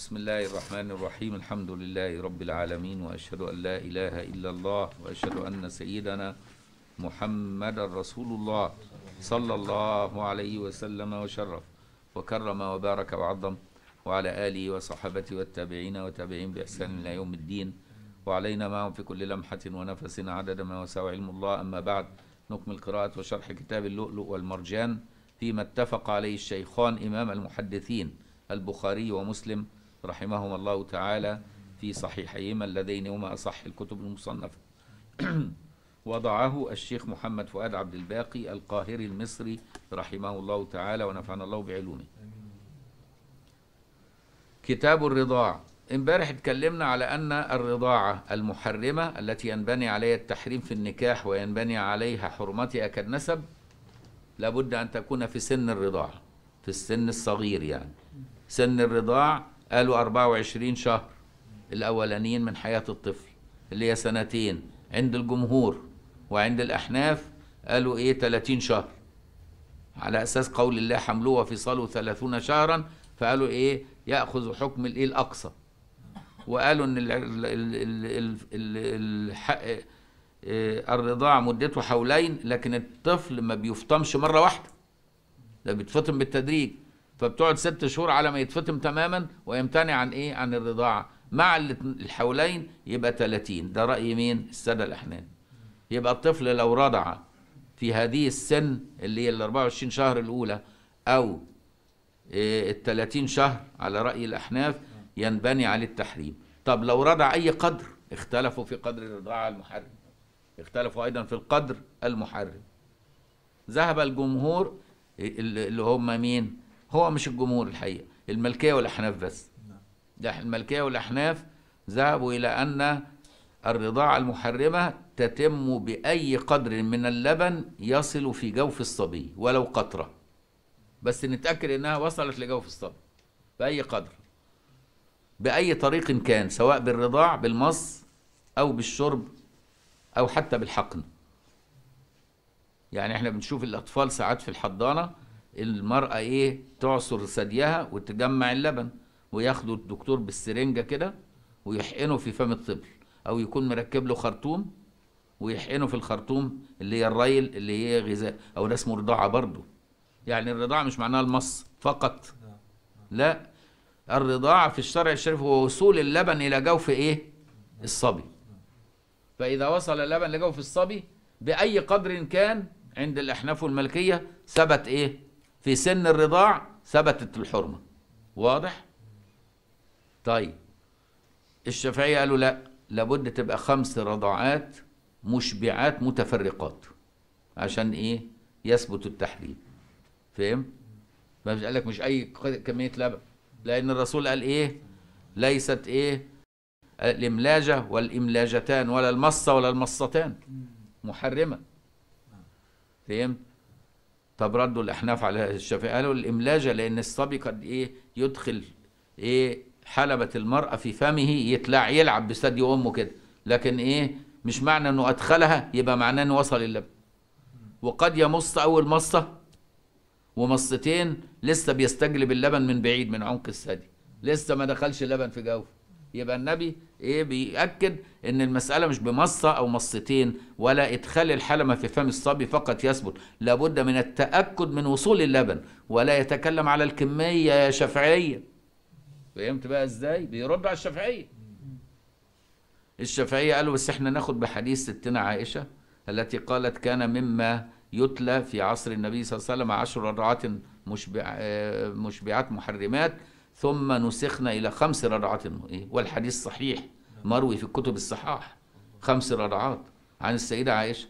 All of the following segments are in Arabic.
بسم الله الرحمن الرحيم الحمد لله رب العالمين وأشهد أن لا إله إلا الله وأشهد أن سيدنا محمد رسول الله صلى الله عليه وسلم وشرف وكرم وبارك وعظم وعلى آله وصحبه والتابعين وتابعين بإحسان إلى يوم الدين وعلينا معهم في كل لمحة ونفس عدد ما وسع علم الله أما بعد نكمل قراءة وشرح كتاب اللؤلؤ والمرجان فيما اتفق عليه الشيخان إمام المحدثين البخاري ومسلم رحمهما الله تعالى في صحيحيهما اللذين هما أصح الكتب المصنفة وضعه الشيخ محمد فؤاد عبد الباقي القاهري المصري رحمه الله تعالى ونفعنا الله بعلومه كتاب الرضاع امبارح اتكلمنا على أن الرضاعة المحرمة التي ينبني عليها التحريم في النكاح وينبني عليها حرمتها كالنسب لابد أن تكون في سن الرضاعة في السن الصغير يعني سن الرضاع قالوا 24 شهر الأولانيين من حياة الطفل اللي هي سنتين عند الجمهور وعند الأحناف قالوا إيه 30 شهر على أساس قول الله حملوه وفصاله 30 شهرا فقالوا إيه يأخذ حكم الإيه الأقصى وقالوا إن ال ال ال آه، الرضاع مدته حولين لكن الطفل ما بيفطمش مرة واحدة ده بيتفطم بالتدريج فبتقعد ست شهور على ما يتفتم تماما ويمتنع عن ايه عن الرضاعه مع الحولين يبقى 30 ده راي مين الساده الاحنان يبقى الطفل لو رضع في هذه السن اللي هي ال 24 شهر الاولى او آه، ال 30 شهر على راي الاحناف ينبني عليه التحريم طب لو رضع اي قدر اختلفوا في قدر الرضاعه المحرم اختلفوا ايضا في القدر المحرم ذهب الجمهور آه، اللي هم مين هو مش الجمهور الحقيقه الملكيه والاحناف بس نعم. ده الملكيه والاحناف ذهبوا الى ان الرضاعه المحرمه تتم باي قدر من اللبن يصل في جوف الصبي ولو قطره بس نتاكد انها وصلت لجوف الصبي باي قدر باي طريق كان سواء بالرضاع بالمص او بالشرب او حتى بالحقن يعني احنا بنشوف الاطفال ساعات في الحضانه المرأة إيه تعصر ثديها وتجمع اللبن وياخده الدكتور بالسرنجة كده ويحقنه في فم الطفل أو يكون مركب له خرطوم ويحقنه في الخرطوم اللي هي الريل اللي هي غذاء أو ده اسمه رضاعة برضه يعني الرضاعة مش معناها المص فقط لا الرضاعة في الشرع الشريف هو وصول اللبن إلى جوف إيه الصبي فإذا وصل اللبن لجوف الصبي بأي قدر كان عند الأحناف والملكية ثبت إيه في سن الرضاع ثبتت الحرمة واضح؟ طيب الشافعية قالوا لا لابد تبقى خمس رضاعات مشبعات متفرقات عشان ايه؟ يثبت التحريم فهم؟ ما قال لك مش اي كمية لبن لان الرسول قال ايه؟ ليست ايه؟ الاملاجة والاملاجتان ولا المصة ولا المصتان محرمة فهمت؟ طب ردوا الاحناف على الشافعي قالوا الاملاجه لان الصبي قد ايه يدخل ايه حلبه المراه في فمه يطلع يلعب بثدي امه كده لكن ايه مش معنى انه ادخلها يبقى معناه انه وصل اللبن وقد يمص اول مصه ومصتين لسه بيستجلب اللبن من بعيد من عمق الثدي لسه ما دخلش اللبن في جوفه يبقى النبي ايه بيأكد ان المسألة مش بمصة او مصتين ولا ادخال الحلمة في فم الصبي فقط يثبت لابد من التأكد من وصول اللبن ولا يتكلم على الكمية يا شافعية فهمت بقى ازاي بيرد على الشافعية الشافعية قالوا بس احنا ناخد بحديث ستنا عائشة التي قالت كان مما يتلى في عصر النبي صلى الله عليه وسلم عشر رضعات مشبع آه، مشبعات محرمات ثم نسخنا إلى خمس رضعات إيه، والحديث صحيح مروي في الكتب الصحاح خمس رضعات عن السيدة عائشة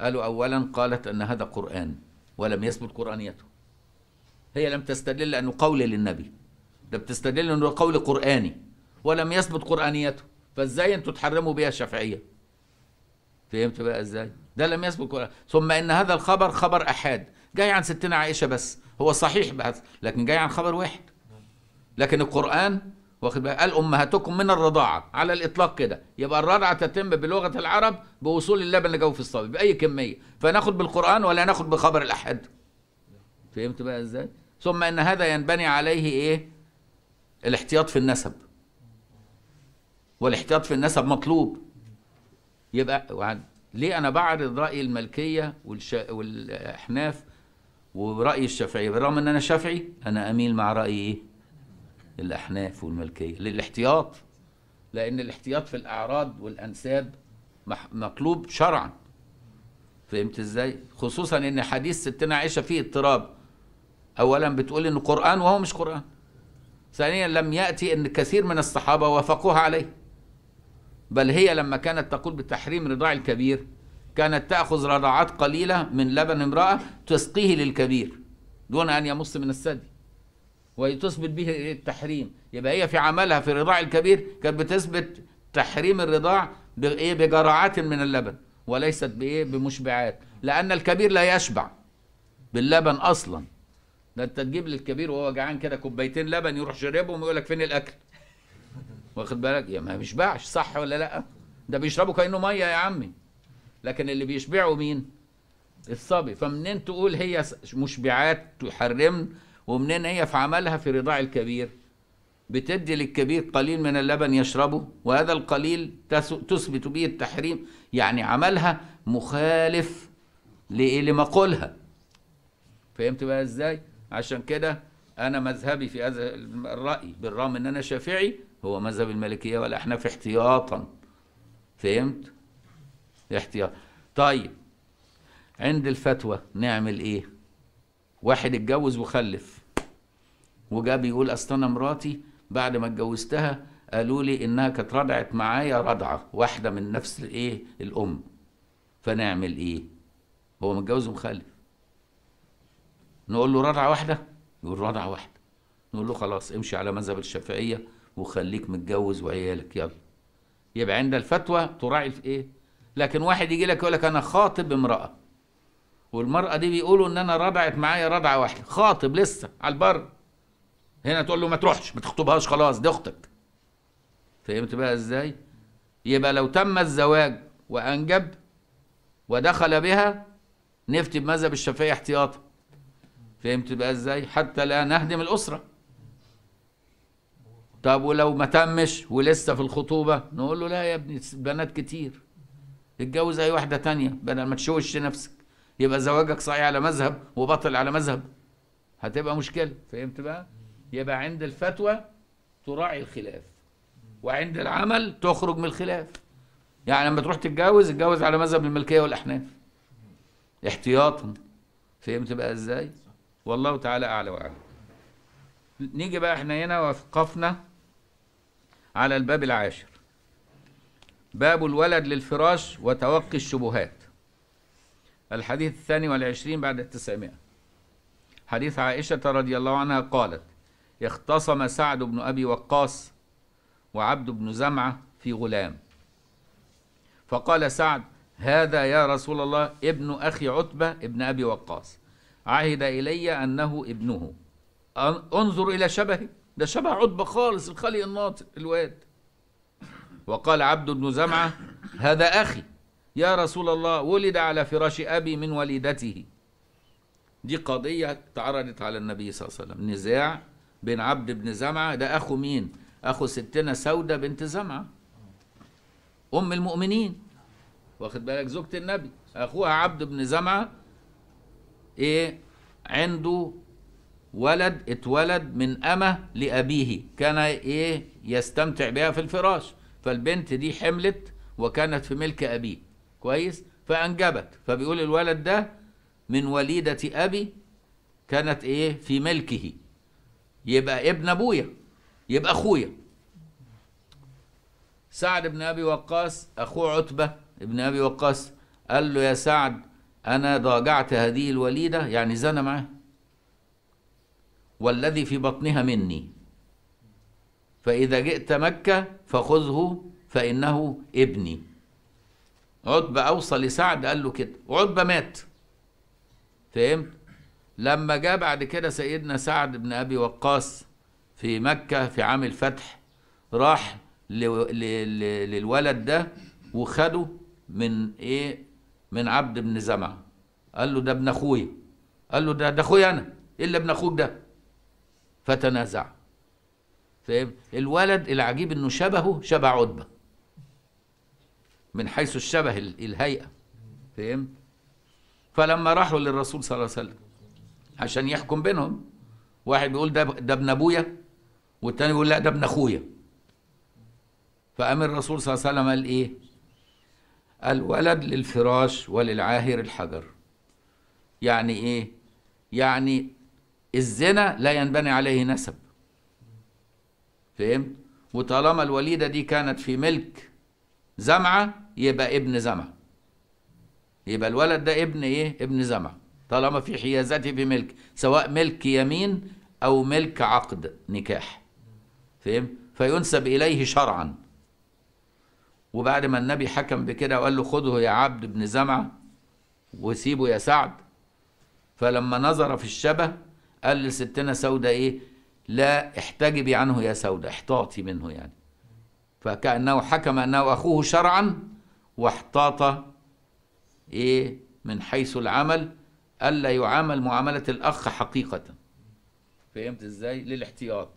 قالوا أولا قالت أن هذا قرآن ولم يثبت قرآنيته هي لم تستدل أنه قول للنبي ده بتستدل أنه قول قرآني ولم يثبت قرآنيته فإزاي أنتوا تحرموا بها الشافعية فهمت بقى إزاي ده لم يثبت قرآن ثم إن هذا الخبر خبر أحاد جاي عن ستنا عائشة بس هو صحيح بس لكن جاي عن خبر واحد لكن القرآن واخد بالك قال امهاتكم من الرضاعه على الاطلاق كده يبقى الرضعه تتم بلغه العرب بوصول اللبن لجوف في الصبي باي كميه فناخد بالقران ولا ناخد بخبر الاحد فهمت بقى ازاي ثم ان هذا ينبني عليه ايه الاحتياط في النسب والاحتياط في النسب مطلوب يبقى ليه انا بعرض راي الملكيه والاحناف ورأي الشافعية بالرغم أن أنا شافعي أنا أميل مع رأي إيه؟ الأحناف والملكية للاحتياط لأن الاحتياط في الأعراض والأنساب مطلوب شرعا فهمت ازاي؟ خصوصا ان حديث ستنا عائشه فيه اضطراب. اولا بتقول انه قران وهو مش قران. ثانيا لم ياتي ان كثير من الصحابه وافقوها عليه. بل هي لما كانت تقول بتحريم رضاع الكبير كانت تأخذ رضعات قليلة من لبن امرأة تسقيه للكبير دون أن يمص من الثدي وتثبت به التحريم يبقى هي في عملها في الرضاع الكبير كانت بتثبت تحريم الرضاع بايه بجرعات من اللبن وليست بايه بمشبعات لان الكبير لا يشبع باللبن اصلا ده انت تجيب للكبير وهو جعان كده كوبايتين لبن يروح شربهم ويقول لك فين الاكل واخد بالك يا ما بيشبعش صح ولا لا ده بيشربه كانه ميه يا عمي لكن اللي بيشبعه مين الصبي فمنين تقول هي مشبعات تحرمن ومنين هي في عملها في رضاع الكبير بتدي للكبير قليل من اللبن يشربه وهذا القليل تثبت به التحريم يعني عملها مخالف لإيه لمقولها فهمت بقى ازاي عشان كده انا مذهبي في هذا الراي بالرغم ان انا شافعي هو مذهب المالكيه والاحناف احتياطا فهمت احتياط طيب عند الفتوى نعمل ايه واحد اتجوز وخلف وجا بيقول اصل انا مراتي بعد ما اتجوزتها قالوا لي انها كانت رضعت معايا رضعه واحده من نفس الايه الام فنعمل ايه هو متجوز ومخلف نقول له رضعه واحده يقول رضعه واحده نقول له خلاص امشي على مذهب الشافعيه وخليك متجوز وعيالك يلا يبقى عند الفتوى تراعي في ايه لكن واحد يجي لك يقول لك انا خاطب امراه والمراه دي بيقولوا ان انا رضعت معايا رضعه واحده خاطب لسه على البر هنا تقول له ما تروحش ما تخطبهاش خلاص دي اختك فهمت بقى ازاي يبقى لو تم الزواج وانجب ودخل بها نفتي بمذهب الشافعي احتياطا فهمت بقى ازاي حتى لا نهدم الاسره طب ولو ما تمش ولسه في الخطوبه نقول له لا يا ابني بنات كتير اتجوز اي واحده تانية بدل ما تشوش نفسك يبقى زواجك صحيح على مذهب وباطل على مذهب هتبقى مشكله فهمت بقى يبقى عند الفتوى تراعي الخلاف وعند العمل تخرج من الخلاف يعني لما تروح تتجوز اتجوز على مذهب الملكيه والاحناف احتياطا فهمت بقى ازاي والله تعالى اعلى واعلم نيجي بقى احنا هنا وقفنا على الباب العاشر باب الولد للفراش وتوقي الشبهات الحديث الثاني والعشرين بعد التسعمائة حديث عائشة رضي الله عنها قالت اختصم سعد بن أبي وقاص وعبد بن زمعة في غلام فقال سعد هذا يا رسول الله ابن أخي عتبة ابن أبي وقاص عهد إلي أنه ابنه انظر إلى شبهه ده شبه عتبة خالص الخلي الناطق الواد وقال عبد بن زمعة هذا أخي يا رسول الله ولد على فراش أبي من وليدته دي قضية تعرضت على النبي صلى الله عليه وسلم نزاع بين عبد بن زمعة ده أخو مين أخو ستنا سودة بنت زمعة أم المؤمنين واخد بالك زوجة النبي أخوها عبد بن زمعة إيه عنده ولد اتولد من أمه لأبيه كان إيه يستمتع بها في الفراش فالبنت دي حملت وكانت في ملك أبيه كويس فأنجبت فبيقول الولد ده من وليدة أبي كانت إيه في ملكه يبقى ابن أبويا يبقى أخويا سعد بن أبي وقاص أخوه عتبة بن أبي وقاص قال له يا سعد أنا ضاجعت هذه الوليدة يعني زنى معاها والذي في بطنها مني فإذا جئت مكة فخذه فإنه ابني عتبة أوصى لسعد قال له كده وعتبة مات فهمت لما جاء بعد كده سيدنا سعد بن أبي وقاص في مكة في عام الفتح راح للولد ده وخده من ايه من عبد بن زمعة قال له ده ابن اخويا قال له ده ده اخويا انا ايه اللي ابن اخوك ده فتنازع فاهم الولد العجيب انه شبهه شبه عتبه من حيث الشبه الهيئه فاهم فلما راحوا للرسول صلى الله عليه وسلم عشان يحكم بينهم واحد بيقول ده ده ابن ابويا والتاني بيقول لا ده ابن اخويا فقام الرسول صلى الله عليه وسلم قال ايه الولد للفراش وللعاهر الحجر يعني ايه يعني الزنا لا ينبني عليه نسب فهمت وطالما الوليدة دي كانت في ملك زمعة يبقى ابن زمعة يبقى الولد ده ابن ايه ابن زمعة طالما في حيازته في ملك سواء ملك يمين او ملك عقد نكاح فهم فينسب اليه شرعا وبعد ما النبي حكم بكده وقال له خذه يا عبد ابن زمعة وسيبه يا سعد فلما نظر في الشبه قال لستنا سودة ايه لا احتجبي عنه يا سودة احتاطي منه يعني فكأنه حكم أنه أخوه شرعا واحتاط إيه من حيث العمل ألا يعامل معاملة الأخ حقيقة فهمت إزاي؟ للاحتياط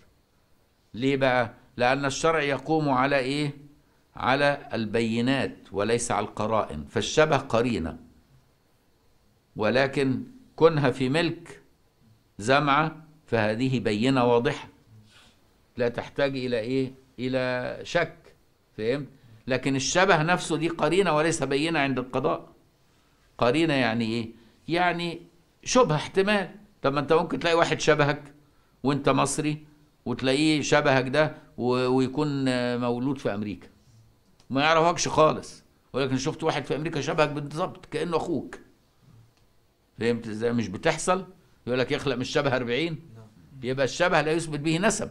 ليه بقى؟ لأن الشرع يقوم على إيه؟ على البينات وليس على القرائن فالشبه قرينة ولكن كونها في ملك زمعة فهذه بينة واضحة لا تحتاج إلى إيه؟ إلى شك فهمت؟ لكن الشبه نفسه دي قرينة وليس بينة عند القضاء قرينة يعني إيه؟ يعني شبه احتمال طب ما أنت ممكن تلاقي واحد شبهك وأنت مصري وتلاقيه شبهك ده ويكون مولود في أمريكا ما يعرفكش خالص ولكن شفت واحد في أمريكا شبهك بالظبط كأنه أخوك فهمت إزاي؟ مش بتحصل يقول لك يخلق من الشبه 40 يبقى الشبه لا يثبت به نسب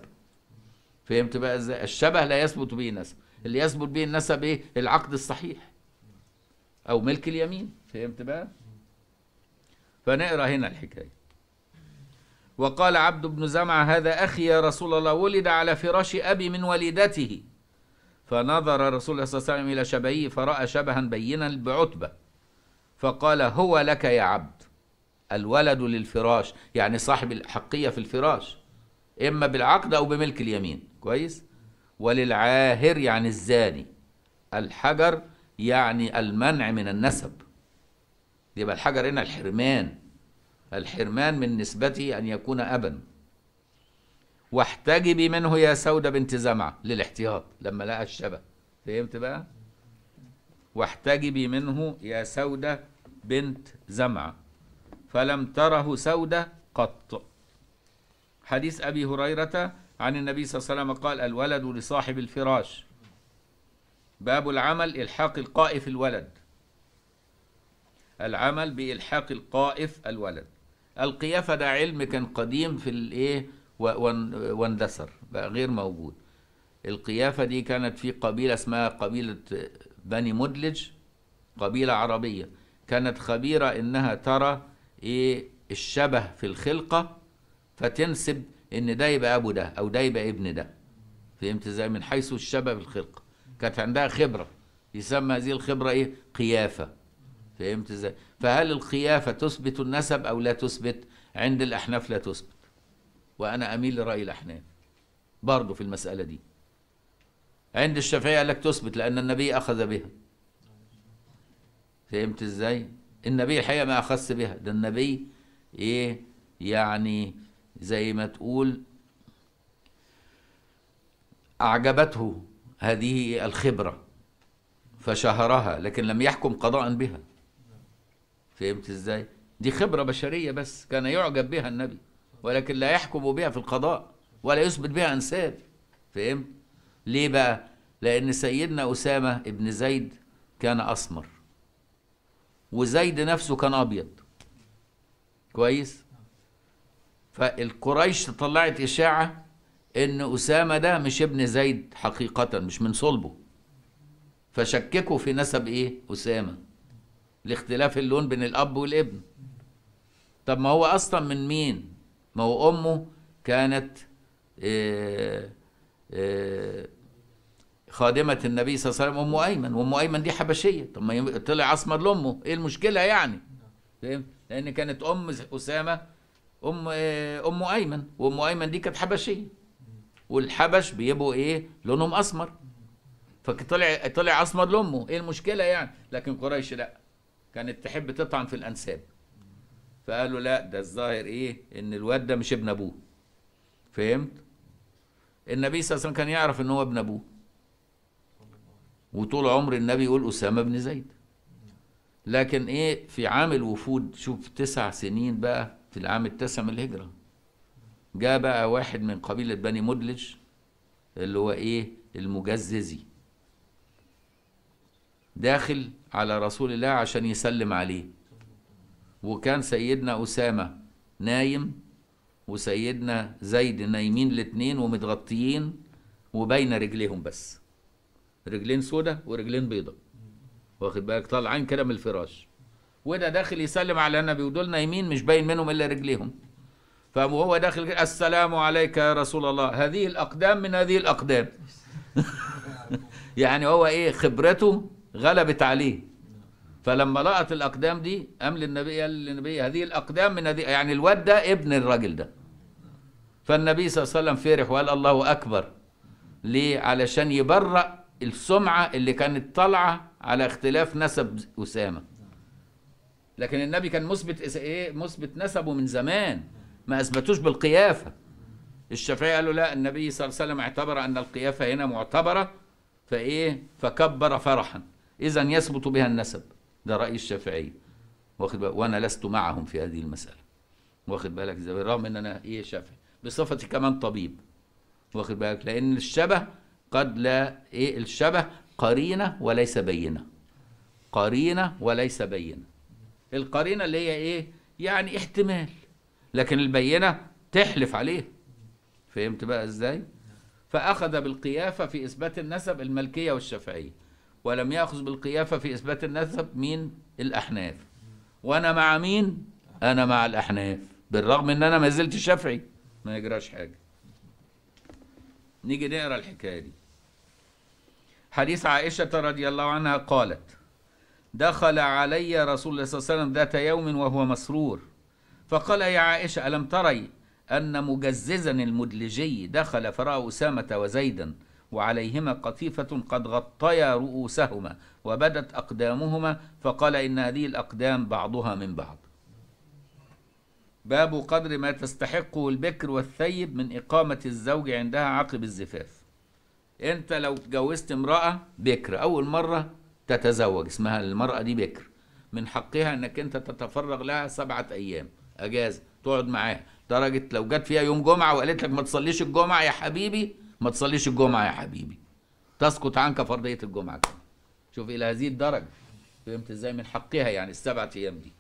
فهمت بقى ازاي الشبه لا يثبت به نسب اللي يثبت به النسب ايه العقد الصحيح او ملك اليمين فهمت بقى فنقرا هنا الحكايه وقال عبد بن زمعة هذا أخي يا رسول الله ولد على فراش أبي من والدته فنظر رسول الله صلى الله عليه وسلم إلى شبهه فرأى شبها بينا بعتبة فقال هو لك يا عبد الولد للفراش يعني صاحب الأحقية في الفراش إما بالعقد أو بملك اليمين كويس وللعاهر يعني الزاني الحجر يعني المنع من النسب يبقى الحجر هنا الحرمان الحرمان من نسبته أن يكون أبا واحتجبي منه يا سودة بنت زمعة للاحتياط لما لقى الشبه فهمت بقى؟ واحتجبي منه يا سودة بنت زمعة فلم تره سودة قط حديث أبي هريرة عن النبي صلى الله عليه وسلم قال الولد لصاحب الفراش باب العمل إلحاق القائف الولد العمل بإلحاق القائف الولد القيافة ده علم كان قديم في الإيه واندثر بقى غير موجود القيافة دي كانت في قبيلة اسمها قبيلة بني مدلج قبيلة عربية كانت خبيرة إنها ترى ايه الشبه في الخلقه فتنسب ان ده يبقى ابو ده او ده يبقى ابن ده فهمت ازاي من حيث الشبه في الخلقه كانت عندها خبره يسمى هذه الخبره ايه قيافه فهمت ازاي فهل القيافه تثبت النسب او لا تثبت عند الاحناف لا تثبت وانا اميل لراي الاحناف برضه في المساله دي عند الشافعيه قال لك تثبت لان النبي اخذ بها فهمت ازاي النبي الحقيقه ما اخص بها ده النبي ايه يعني زي ما تقول اعجبته هذه الخبره فشهرها لكن لم يحكم قضاء بها فهمت ازاي دي خبره بشريه بس كان يعجب بها النبي ولكن لا يحكم بها في القضاء ولا يثبت بها انساب فهمت ليه بقى لان سيدنا اسامه ابن زيد كان اسمر وزيد نفسه كان ابيض كويس فالقريش طلعت اشاعه ان اسامه ده مش ابن زيد حقيقه مش من صلبه فشككوا في نسب ايه اسامه لاختلاف اللون بين الاب والابن طب ما هو اصلا من مين ما هو امه كانت إيه خادمة النبي صلى الله عليه وسلم أم أيمن وأم أيمن دي حبشية طب ما طلع أسمر لأمه إيه المشكلة يعني لأن كانت أم أسامة أم آه، أم أيمن وأم أيمن دي كانت حبشية والحبش بيبقوا إيه لونهم أسمر فطلع طلع أسمر لأمه إيه المشكلة يعني لكن قريش لأ كانت تحب تطعن في الأنساب فقالوا لا ده الظاهر إيه إن الواد ده مش ابن أبوه فهمت النبي صلى الله عليه وسلم كان يعرف إن هو ابن أبوه وطول عمر النبي يقول أسامة بن زيد لكن إيه في عام الوفود شوف تسع سنين بقى في العام التاسع من الهجرة جاء بقى واحد من قبيلة بني مدلج اللي هو إيه المجززي داخل على رسول الله عشان يسلم عليه وكان سيدنا أسامة نايم وسيدنا زيد نايمين الاتنين ومتغطيين وبين رجليهم بس رجلين سودة ورجلين بيضة واخد بالك طالعين كده من الفراش وده داخل يسلم على النبي ودول نايمين مش باين منهم الا رجليهم فهو داخل السلام عليك يا رسول الله هذه الاقدام من هذه الاقدام يعني هو ايه خبرته غلبت عليه فلما لقط الاقدام دي قام للنبي قال للنبي هذه الاقدام من هذه يعني الواد ده ابن الراجل ده فالنبي صلى الله عليه وسلم فرح وقال الله اكبر ليه علشان يبرأ السمعة اللي كانت طالعة على اختلاف نسب أسامة لكن النبي كان مثبت ايه مثبت نسبه من زمان ما اثبتوش بالقيافه الشافعي قالوا لا النبي صلى الله عليه وسلم اعتبر ان القيافه هنا معتبره فايه فكبر فرحا اذا يثبت بها النسب ده راي الشافعيه واخد بالك وانا لست معهم في هذه المساله واخد بالك رغم ان انا ايه شافعي بصفتي كمان طبيب واخد بالك لان الشبه قد لا ايه الشبه قرينه وليس بينه قرينه وليس بينه القرينه اللي هي ايه يعني احتمال لكن البينه تحلف عليه فهمت بقى ازاي فاخذ بالقيافه في اثبات النسب الملكيه والشافعيه ولم ياخذ بالقيافه في اثبات النسب مين الاحناف وانا مع مين انا مع الاحناف بالرغم ان انا ما زلت شافعي ما يجراش حاجه نيجي نقرا الحكايه دي حديث عائشة رضي الله عنها قالت دخل علي رسول الله صلى الله عليه وسلم ذات يوم وهو مسرور فقال يا عائشة ألم تري أن مجززا المدلجي دخل فرأى أسامة وزيدا وعليهما قطيفة قد غطيا رؤوسهما وبدت أقدامهما فقال إن هذه الأقدام بعضها من بعض باب قدر ما تستحقه البكر والثيب من إقامة الزوج عندها عقب الزفاف انت لو اتجوزت امراه بكر اول مره تتزوج اسمها المراه دي بكر من حقها انك انت تتفرغ لها سبعه ايام اجازه تقعد معاها درجه لو جت فيها يوم جمعه وقالت لك ما تصليش الجمعه يا حبيبي ما تصليش الجمعه يا حبيبي تسقط عنك فرضيه الجمعه كمان شوف الى هذه الدرجه فهمت ازاي من حقها يعني السبعة ايام دي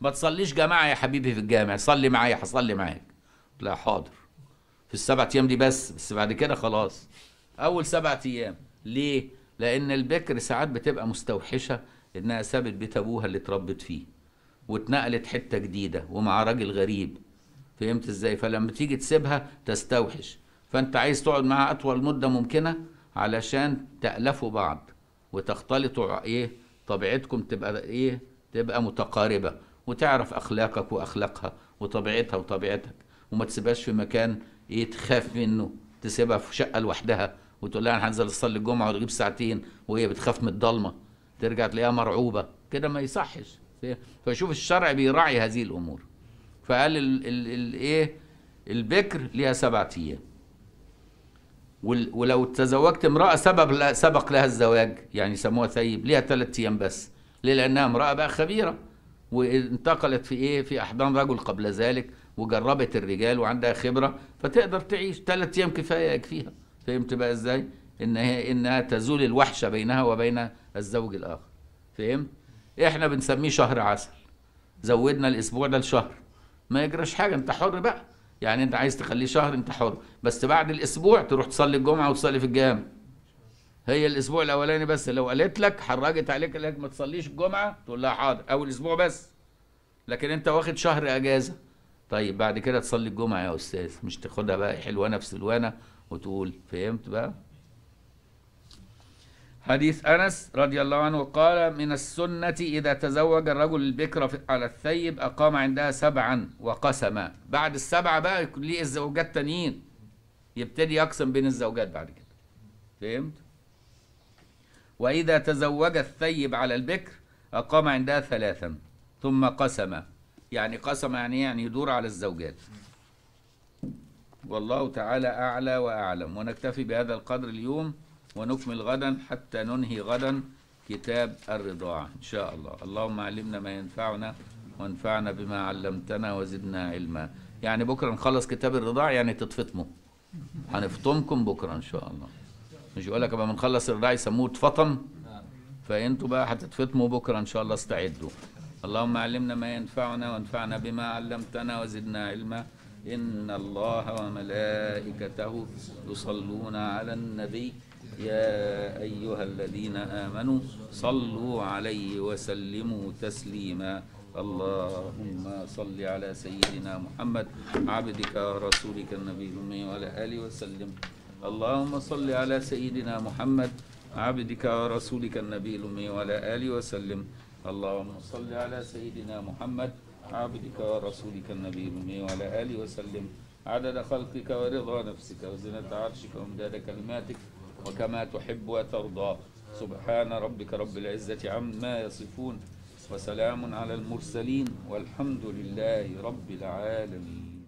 ما تصليش جماعه يا حبيبي في الجامع صلي معايا هصلي معاك لا حاضر في السبعة ايام دي بس بس بعد كده خلاص اول سبعة ايام ليه لان البكر ساعات بتبقى مستوحشه انها سابت بيت ابوها اللي اتربت فيه واتنقلت حته جديده ومع راجل غريب فهمت ازاي فلما تيجي تسيبها تستوحش فانت عايز تقعد معاها اطول مده ممكنه علشان تالفوا بعض وتختلطوا ايه طبيعتكم تبقى ايه تبقى متقاربه وتعرف اخلاقك واخلاقها وطبيعتها وطبيعتك وما تسيبهاش في مكان ايه تخاف منه تسيبها في شقه لوحدها وتقول لها انا هنزل اصلي الجمعه وتجيب ساعتين وهي بتخاف من الضلمه ترجع تلاقيها مرعوبه كده ما يصحش فشوف الشرع بيراعي هذه الامور فقال الايه البكر ليها سبعة ايام ولو تزوجت امراه سبب سبق لها الزواج يعني سموها ثيب ليها ثلاث ايام بس ليه لانها امراه بقى خبيره وانتقلت في ايه في احضان رجل قبل ذلك وجربت الرجال وعندها خبره فتقدر تعيش ثلاث ايام كفايه يكفيها فهمت بقى ازاي ان هي انها تزول الوحشه بينها وبين الزوج الاخر فهمت احنا بنسميه شهر عسل زودنا الاسبوع ده لشهر ما يجراش حاجه انت حر بقى يعني انت عايز تخليه شهر انت حر بس بعد الاسبوع تروح تصلي الجمعه وتصلي في الجامع هي الاسبوع الاولاني بس لو قالت لك حرجت عليك قالت لك ما تصليش الجمعه تقول لها حاضر اول اسبوع بس لكن انت واخد شهر اجازه طيب بعد كده تصلي الجمعه يا استاذ مش تاخدها بقى حلوانه في سلوانه وتقول فهمت بقى حديث أنس رضي الله عنه قال من السنة إذا تزوج الرجل البكرة على الثيب أقام عندها سبعا وقسم بعد السبعة بقى يكون ليه الزوجات تانيين يبتدي يقسم بين الزوجات بعد كده فهمت وإذا تزوج الثيب على البكر أقام عندها ثلاثا ثم قسم يعني قسم يعني إيه؟ يعني يدور على الزوجات والله تعالى أعلى وأعلم ونكتفي بهذا القدر اليوم ونكمل غدا حتى ننهي غدا كتاب الرضاعة إن شاء الله اللهم علمنا ما ينفعنا وانفعنا بما علمتنا وزدنا علما يعني بكرة نخلص كتاب الرضاعة يعني تتفطموا هنفطمكم بكرة إن شاء الله مش يقول لك ما نخلص الرضاعة يسموه اتفطم فأنتوا بقى هتتفطموا بكرة إن شاء الله استعدوا اللهم علمنا ما ينفعنا وانفعنا بما علمتنا وزدنا علما إن الله وملائكته يصلون على النبي يا أيها الذين آمنوا صلوا عليه وسلموا تسليما اللهم صل على سيدنا محمد عبدك ورسولك النبي الأمي وعلى آله وسلم اللهم صل على سيدنا محمد عبدك ورسولك النبي الأمي وعلى آله وسلم اللهم صل على سيدنا محمد عبدك ورسولك النبي الأمي وعلى آله وسلم عدد خلقك ورضا نفسك وزنة عرشك ومداد كلماتك وكما تحب وترضى سبحان ربك رب العزة عما يصفون وسلام على المرسلين والحمد لله رب العالمين